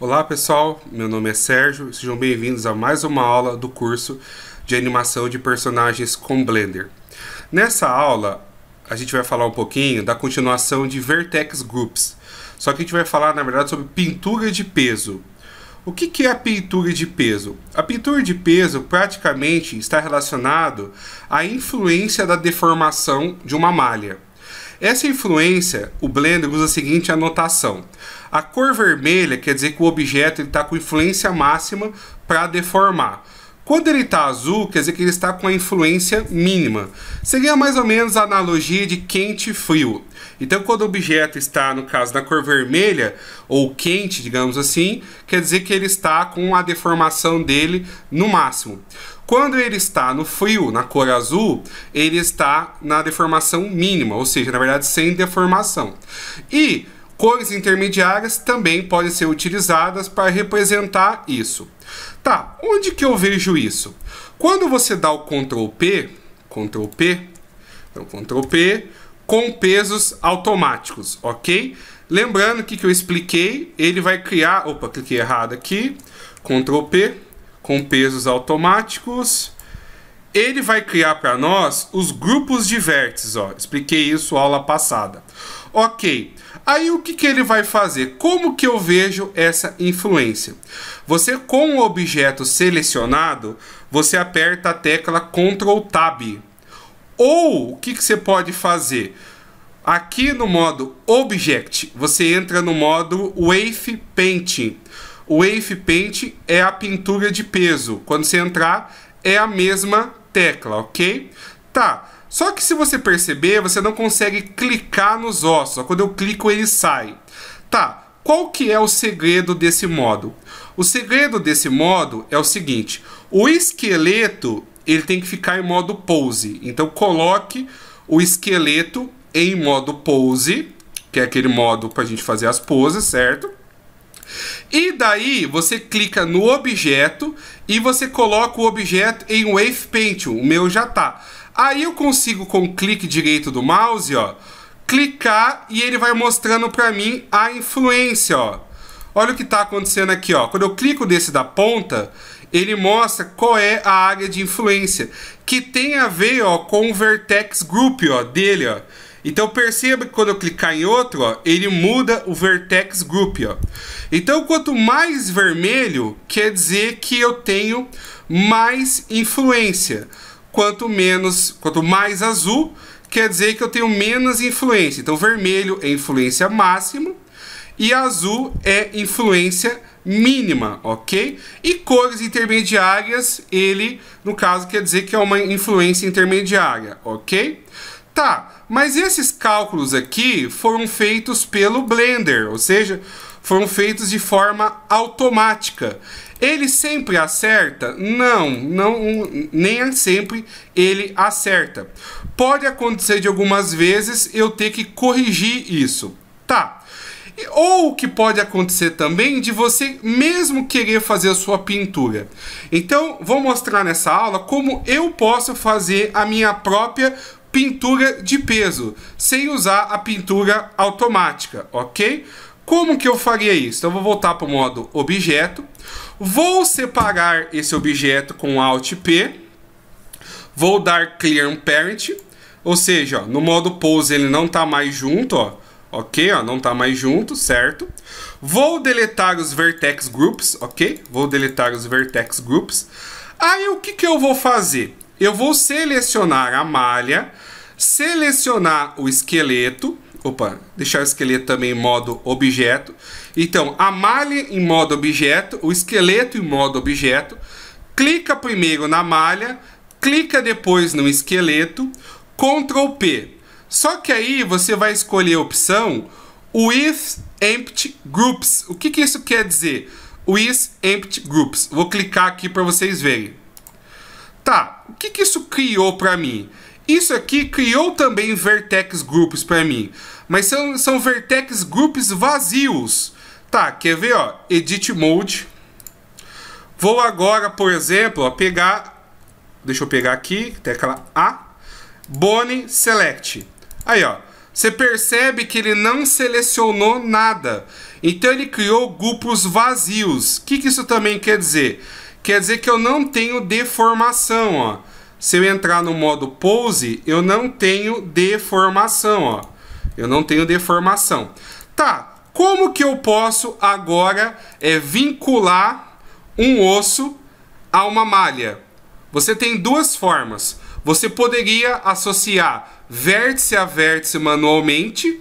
Olá pessoal, meu nome é Sérgio, sejam bem-vindos a mais uma aula do curso de animação de personagens com Blender. Nessa aula, a gente vai falar um pouquinho da continuação de Vertex Groups, só que a gente vai falar na verdade sobre pintura de peso. O que, é a pintura de peso? A pintura de peso praticamente está relacionado à influência da deformação de uma malha. Essa influência, o Blender usa a seguinte anotação. A cor vermelha quer dizer que o objeto está com influência máxima para deformar. Quando ele está azul, quer dizer que ele está com a influência mínima. Seria mais ou menos a analogia de quente e frio. Então, quando o objeto está, no caso, na cor vermelha, ou quente, digamos assim, quer dizer que ele está com a deformação dele no máximo. Quando ele está no frio, na cor azul, ele está na deformação mínima, ou seja, na verdade sem deformação. E cores intermediárias também podem ser utilizadas para representar isso. Tá, onde que eu vejo isso? Quando você dá o Ctrl P, Ctrl P, então Ctrl P, com pesos automáticos, ok? Lembrando que que eu expliquei, ele vai criar, opa, cliquei errado aqui, Ctrl P, com pesos automáticos. Ele vai criar para nós os grupos de vértices, ó. Expliquei isso aula passada. Ok, aí o que, que ele vai fazer? Como que eu vejo essa influência? Você com o objeto selecionado, você aperta a tecla Ctrl Tab. Ou o que, que você pode fazer? Aqui no modo Object, você entra no modo Wave Painting. O Wave Paint é a pintura de peso. Quando você entrar, é a mesma tecla, ok? Tá. Só que se você perceber, você não consegue clicar nos ossos. Quando eu clico, ele sai. Tá. Qual que é o segredo desse modo? O segredo desse modo é o seguinte: o esqueleto ele tem que ficar em modo pose. Então coloque o esqueleto em modo pose, que é aquele modo para a gente fazer as poses, certo? E daí você clica no objeto e você coloca o objeto em Wave Paint. O meu já tá. Aí eu consigo com o clique direito do mouse, ó, clicar e ele vai mostrando para mim a influência, ó. Olha o que está acontecendo aqui, ó. Quando eu clico desse da ponta, ele mostra qual é a área de influência, que tem a ver, ó, com o vertex group, ó, dele, ó. Então perceba que quando eu clicar em outro, ó, ele muda o vertex group. Ó. Então quanto mais vermelho, quer dizer que eu tenho mais influência. Quanto menos, quanto mais azul, quer dizer que eu tenho menos influência. Então vermelho é influência máxima e azul é influência mínima, ok? E cores intermediárias, ele, no caso, quer dizer que é uma influência intermediária, ok? Tá, mas esses cálculos aqui foram feitos pelo Blender, ou seja, foram feitos de forma automática. Ele sempre acerta? Não, não nem é sempre ele acerta. Pode acontecer de algumas vezes eu ter que corrigir isso. Tá. Ou o que pode acontecer também de você mesmo querer fazer a sua pintura. Então, vou mostrar nessa aula como eu posso fazer a minha própria pintura pintura de peso, sem usar a pintura automática, ok? Como que eu faria isso? Então, eu vou voltar para o modo objeto. Vou separar esse objeto com Alt P. Vou dar Clear Parent. Ou seja, ó, no modo Pose ele não está mais junto, ó. Ok, ó, não está mais junto, certo? Vou deletar os Vertex Groups, ok? Vou deletar os Vertex Groups. Aí, o que, que eu vou fazer? eu vou selecionar a malha, selecionar o esqueleto, opa, deixar o esqueleto também em modo objeto. Então, a malha em modo objeto, o esqueleto em modo objeto. Clica primeiro na malha, clica depois no esqueleto, Ctrl P. Só que aí você vai escolher a opção with empty groups. O que, que isso quer dizer? With empty groups. Vou clicar aqui para vocês verem tá, o que, que isso criou para mim? Isso aqui criou também vertex groups para mim, mas são, são vertex groups vazios. Tá, quer ver, ó, edit mode. Vou agora, por exemplo, ó, pegar, deixa eu pegar aqui, tecla A, Bone Select. Aí, ó, você percebe que ele não selecionou nada. Então ele criou grupos vazios. O que, que isso também quer dizer? quer dizer que eu não tenho deformação, ó. Se eu entrar no modo pose, eu não tenho deformação, ó. Eu não tenho deformação. Tá, como que eu posso agora é, vincular um osso a uma malha? Você tem duas formas. Você poderia associar vértice a vértice manualmente,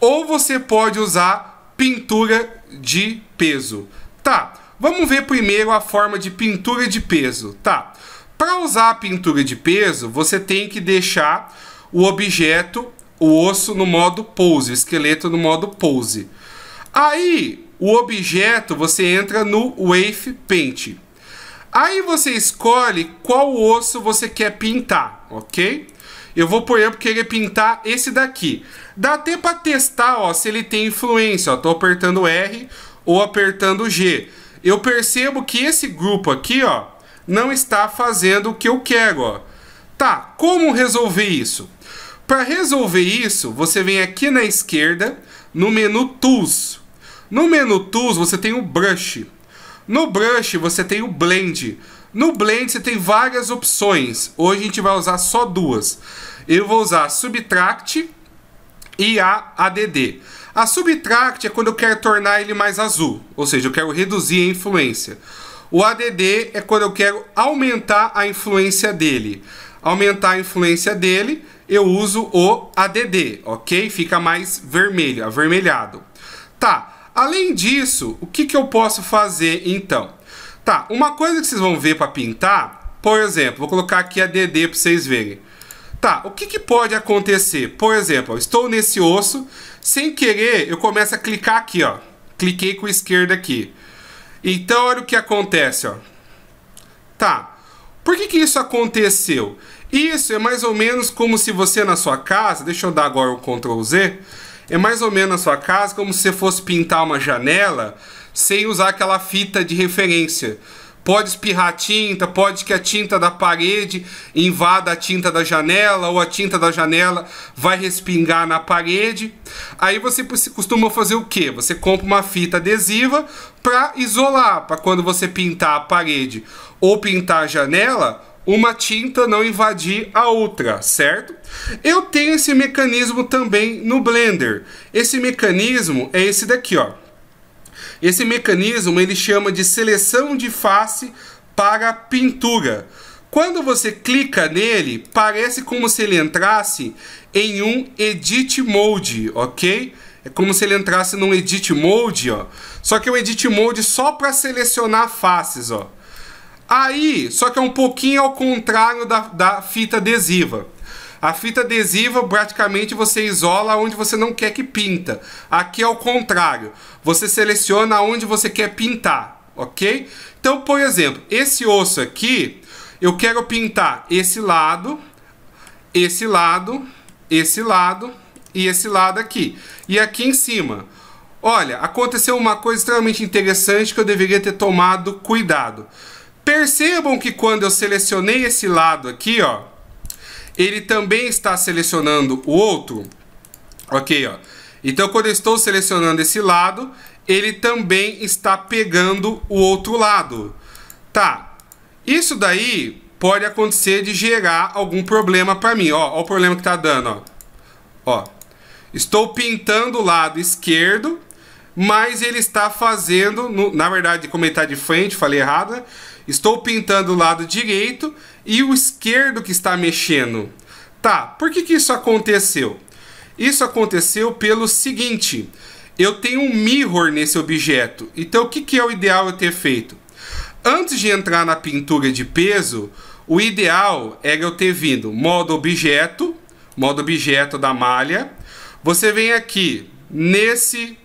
ou você pode usar pintura de peso. Tá, Vamos ver primeiro a forma de pintura de peso. Tá. Para usar a pintura de peso, você tem que deixar o objeto, o osso no modo pose, o esqueleto no modo pose. Aí, o objeto, você entra no Wave Paint. Aí você escolhe qual osso você quer pintar, ok? Eu vou, por exemplo, querer pintar esse daqui. Dá até para testar ó, se ele tem influência. Estou apertando R ou apertando G eu percebo que esse grupo aqui, ó, não está fazendo o que eu quero, ó. Tá, como resolver isso? Para resolver isso, você vem aqui na esquerda, no menu Tools. No menu Tools, você tem o Brush. No Brush, você tem o Blend. No Blend, você tem várias opções. Hoje a gente vai usar só duas. Eu vou usar Subtract e a ADD. A subtract é quando eu quero tornar ele mais azul, ou seja, eu quero reduzir a influência. O ADD é quando eu quero aumentar a influência dele. Aumentar a influência dele, eu uso o ADD, ok? Fica mais vermelho, avermelhado. Tá, além disso, o que, que eu posso fazer então? Tá, uma coisa que vocês vão ver para pintar, por exemplo, vou colocar aqui ADD para vocês verem. Tá, o que, que pode acontecer? Por exemplo, estou nesse osso, sem querer eu começo a clicar aqui, ó. Cliquei com a esquerda aqui. Então olha o que acontece, ó. Tá, por que, que isso aconteceu? Isso é mais ou menos como se você na sua casa, deixa eu dar agora o Ctrl Z, é mais ou menos na sua casa como se você fosse pintar uma janela sem usar aquela fita de referência. Pode espirrar tinta, pode que a tinta da parede invada a tinta da janela ou a tinta da janela vai respingar na parede. Aí você costuma fazer o que? Você compra uma fita adesiva para isolar, para quando você pintar a parede ou pintar a janela, uma tinta não invadir a outra, certo? Eu tenho esse mecanismo também no Blender. Esse mecanismo é esse daqui, ó. Esse mecanismo ele chama de seleção de face para pintura. Quando você clica nele, parece como se ele entrasse em um Edit Mode, ok? É como se ele entrasse num Edit Mode, ó. Só que é um Edit Mode só para selecionar faces, ó. Aí, só que é um pouquinho ao contrário da, da fita adesiva. A fita adesiva praticamente você isola onde você não quer que pinta. Aqui é o contrário. Você seleciona onde você quer pintar, ok? Então, por exemplo, esse osso aqui, eu quero pintar esse lado, esse lado, esse lado e esse lado aqui. E aqui em cima. Olha, aconteceu uma coisa extremamente interessante que eu deveria ter tomado cuidado. Percebam que quando eu selecionei esse lado aqui, ó, ele também está selecionando o outro. Ok, ó. Então, quando eu estou selecionando esse lado, ele também está pegando o outro lado. Tá. Isso daí pode acontecer de gerar algum problema para mim. Ó, ó o problema que tá dando, ó. Ó. Estou pintando o lado esquerdo, mas ele está fazendo, no, na verdade, como ele está de frente, falei errado, né? Estou pintando o lado direito e o esquerdo que está mexendo. Tá, por que, que isso aconteceu? Isso aconteceu pelo seguinte: eu tenho um mirror nesse objeto, então o que, que é o ideal eu ter feito? Antes de entrar na pintura de peso, o ideal era eu ter vindo modo objeto, modo objeto da malha. Você vem aqui nesse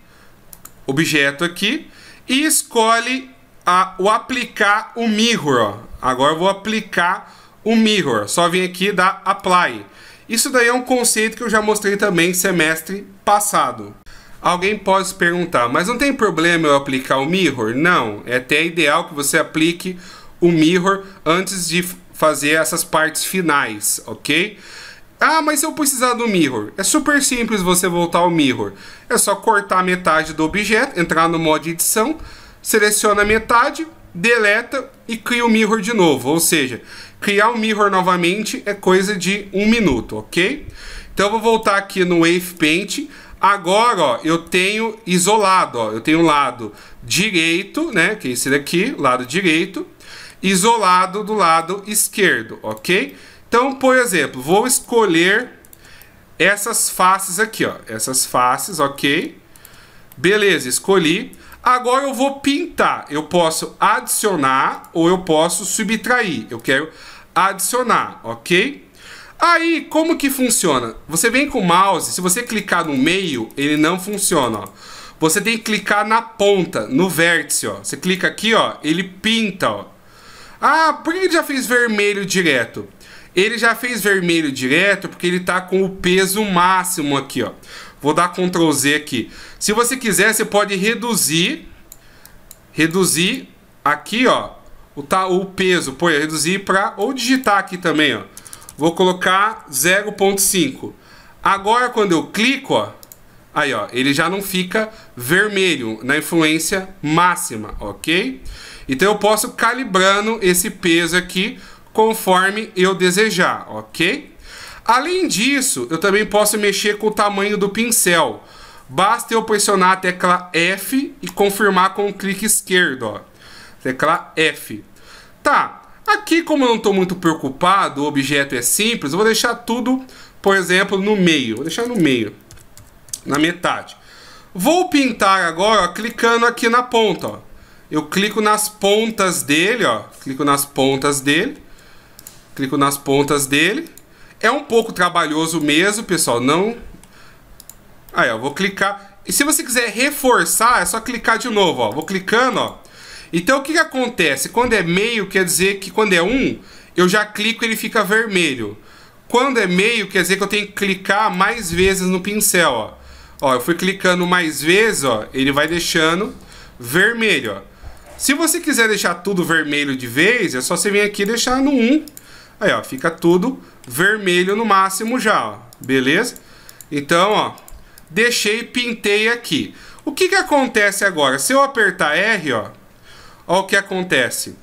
objeto aqui e escolhe a, o aplicar o mirror. Ó. Agora eu vou aplicar o mirror. Só vim aqui e apply. Isso daí é um conceito que eu já mostrei também semestre passado. Alguém pode se perguntar, mas não tem problema eu aplicar o mirror? Não, é até ideal que você aplique o mirror antes de fazer essas partes finais, ok? Ah, mas se eu precisar do mirror, é super simples você voltar ao mirror. É só cortar metade do objeto, entrar no modo edição, seleciona metade, deleta e cria o mirror de novo. Ou seja, criar o um mirror novamente é coisa de um minuto, ok? Então eu vou voltar aqui no Wave Paint. Agora, ó, eu tenho isolado, ó, eu tenho o lado direito, né, que é esse daqui, lado direito, isolado do lado esquerdo, ok? Então, por exemplo, vou escolher essas faces aqui, ó, essas faces, ok? Beleza, escolhi. Agora eu vou pintar. Eu posso adicionar ou eu posso subtrair. Eu quero adicionar, ok? Aí, como que funciona? Você vem com o mouse, se você clicar no meio, ele não funciona, ó. Você tem que clicar na ponta, no vértice, ó. Você clica aqui, ó, ele pinta, ó. Ah, por que ele já fez vermelho direto? Ele já fez vermelho direto porque ele tá com o peso máximo aqui, ó. Vou dar Ctrl Z aqui. Se você quiser, você pode reduzir, reduzir aqui, ó, o, tá, o peso, pô, reduzir para ou digitar aqui também, ó. Vou colocar 0.5. Agora quando eu clico, ó, aí ó, ele já não fica vermelho na influência máxima, OK? Então eu posso calibrando esse peso aqui conforme eu desejar, OK? Além disso, eu também posso mexer com o tamanho do pincel. Basta eu pressionar a tecla F e confirmar com o clique esquerdo, ó. Tecla F. Tá, aqui como eu não estou muito preocupado, o objeto é simples, eu vou deixar tudo, por exemplo, no meio. Vou deixar no meio, na metade. Vou pintar agora ó, clicando aqui na ponta, ó. Eu clico nas pontas dele, ó. Clico nas pontas dele. Clico nas pontas dele é um pouco trabalhoso mesmo, pessoal. Não. Aí, ó, vou clicar. E se você quiser reforçar, é só clicar de novo, ó. Vou clicando, ó. Então, o que, que acontece? Quando é meio, quer dizer que quando é um, eu já clico ele fica vermelho. Quando é meio, quer dizer que eu tenho que clicar mais vezes no pincel, ó. Ó, eu fui clicando mais vezes, ó, ele vai deixando vermelho, ó. Se você quiser deixar tudo vermelho de vez, é só você vir aqui e deixar no 1. Aí, ó, fica tudo vermelho no máximo já, ó, beleza? Então, ó, deixei, pintei aqui. O que que acontece agora? Se eu apertar R, ó, ó o que acontece.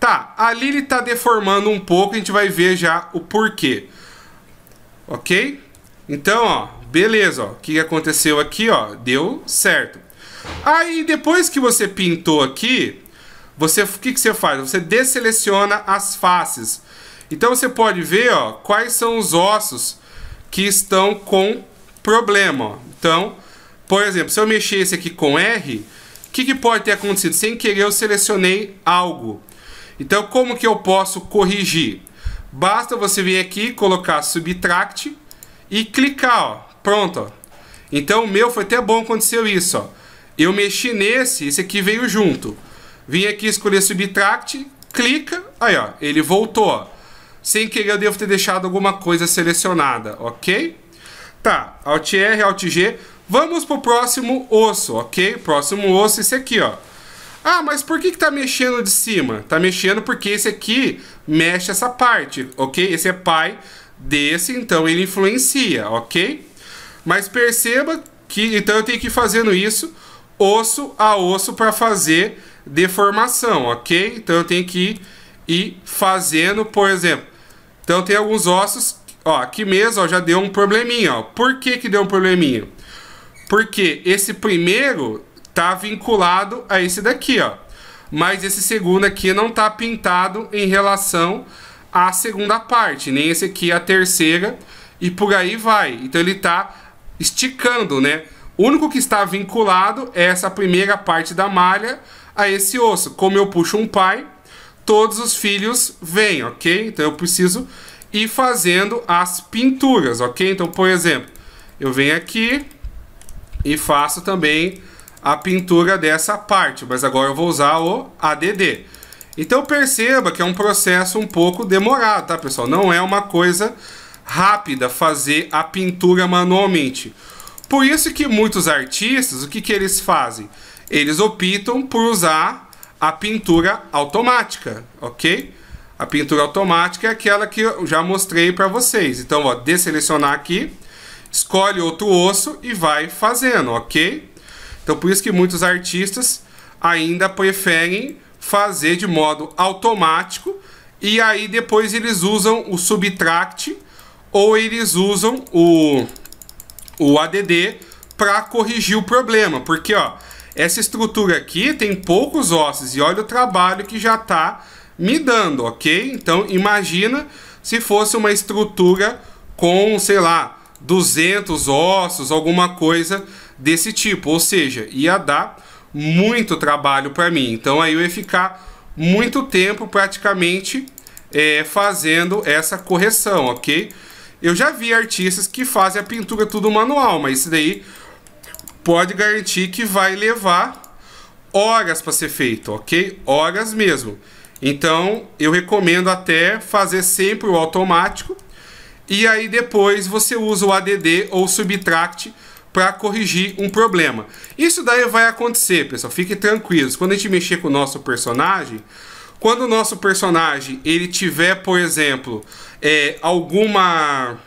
Tá, ali ele tá deformando um pouco, a gente vai ver já o porquê. Ok? Então, ó, beleza, ó, o que aconteceu aqui, ó, deu certo. Aí, depois que você pintou aqui, você, o que, que você faz? Você desseleciona as faces. Então você pode ver ó, quais são os ossos que estão com problema. Ó. Então, por exemplo, se eu mexer esse aqui com R, o que, que pode ter acontecido? Sem querer eu selecionei algo. Então como que eu posso corrigir? Basta você vir aqui, colocar subtract e clicar, ó. Pronto, ó. Então o meu foi até bom aconteceu isso, ó. Eu mexi nesse, esse aqui veio junto. Vim aqui escolher subtract, clica, aí ó, ele voltou, ó sem querer eu devo ter deixado alguma coisa selecionada, ok? Tá, Alt R, Alt G. Vamos pro próximo osso, ok? Próximo osso, esse aqui, ó. Ah, mas por que, que tá mexendo de cima? Tá mexendo porque esse aqui mexe essa parte, ok? Esse é pai desse, então ele influencia, ok? Mas perceba que então eu tenho que ir fazendo isso osso a osso para fazer deformação, ok? Então eu tenho que ir fazendo, por exemplo, então tem alguns ossos, ó, aqui mesmo ó, já deu um probleminha. Ó. Por que, que deu um probleminha? Porque esse primeiro tá vinculado a esse daqui, ó. Mas esse segundo aqui não tá pintado em relação à segunda parte, nem esse aqui a terceira e por aí vai. Então ele tá esticando, né? O único que está vinculado é essa primeira parte da malha a esse osso. Como eu puxo um pai, todos os filhos vêm, ok? Então eu preciso ir fazendo as pinturas, ok? Então, por exemplo, eu venho aqui e faço também a pintura dessa parte, mas agora eu vou usar o ADD. Então perceba que é um processo um pouco demorado, tá pessoal? Não é uma coisa rápida fazer a pintura manualmente. Por isso que muitos artistas, o que, que eles fazem? Eles optam por usar a pintura automática, ok? A pintura automática é aquela que eu já mostrei para vocês. Então, ó, deselecionar aqui, escolhe outro osso e vai fazendo, ok? Então, por isso que muitos artistas ainda preferem fazer de modo automático e aí depois eles usam o subtract ou eles usam o, o ADD para corrigir o problema, porque ó, essa estrutura aqui tem poucos ossos e olha o trabalho que já está me dando, ok? Então imagina se fosse uma estrutura com, sei lá, 200 ossos, alguma coisa desse tipo. Ou seja, ia dar muito trabalho para mim. Então aí eu ia ficar muito tempo praticamente é, fazendo essa correção, ok? Eu já vi artistas que fazem a pintura tudo manual, mas isso daí pode garantir que vai levar horas para ser feito, ok? Horas mesmo. Então, eu recomendo até fazer sempre o automático e aí depois você usa o ADD ou subtract para corrigir um problema. Isso daí vai acontecer, pessoal. Fiquem tranquilos. Quando a gente mexer com o nosso personagem, quando o nosso personagem ele tiver, por exemplo, é, alguma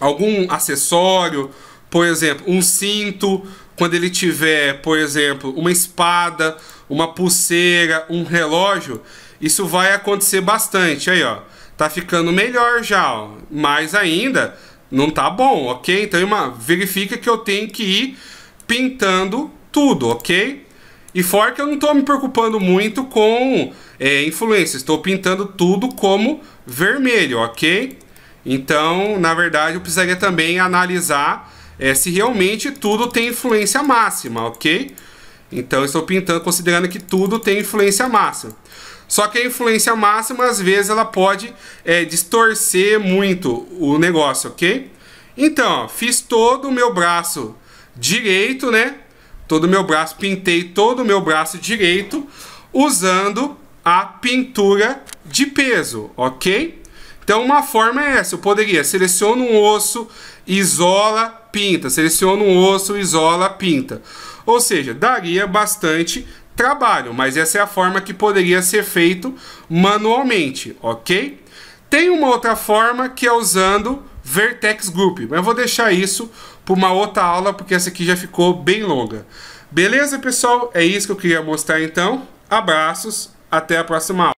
algum acessório por exemplo, um cinto, quando ele tiver, por exemplo, uma espada, uma pulseira, um relógio, isso vai acontecer bastante. Aí, ó, tá ficando melhor já, ó. mas ainda não tá bom, ok? Então, uma, verifica que eu tenho que ir pintando tudo, ok? E fora que eu não estou me preocupando muito com é, influência, estou pintando tudo como vermelho, ok? Então, na verdade, eu precisaria também analisar é se realmente tudo tem influência máxima, ok? Então estou pintando considerando que tudo tem influência máxima. Só que a influência máxima, às vezes, ela pode é, distorcer muito o negócio, ok? Então, ó, fiz todo o meu braço direito, né? Todo o meu braço, pintei todo o meu braço direito usando a pintura de peso, ok? Então, uma forma é essa. Eu poderia selecionar um osso, isola pinta. Seleciona um osso, isola, pinta. Ou seja, daria bastante trabalho, mas essa é a forma que poderia ser feito manualmente, ok? Tem uma outra forma que é usando Vertex Group, mas eu vou deixar isso para uma outra aula, porque essa aqui já ficou bem longa. Beleza, pessoal? É isso que eu queria mostrar então. Abraços, até a próxima aula.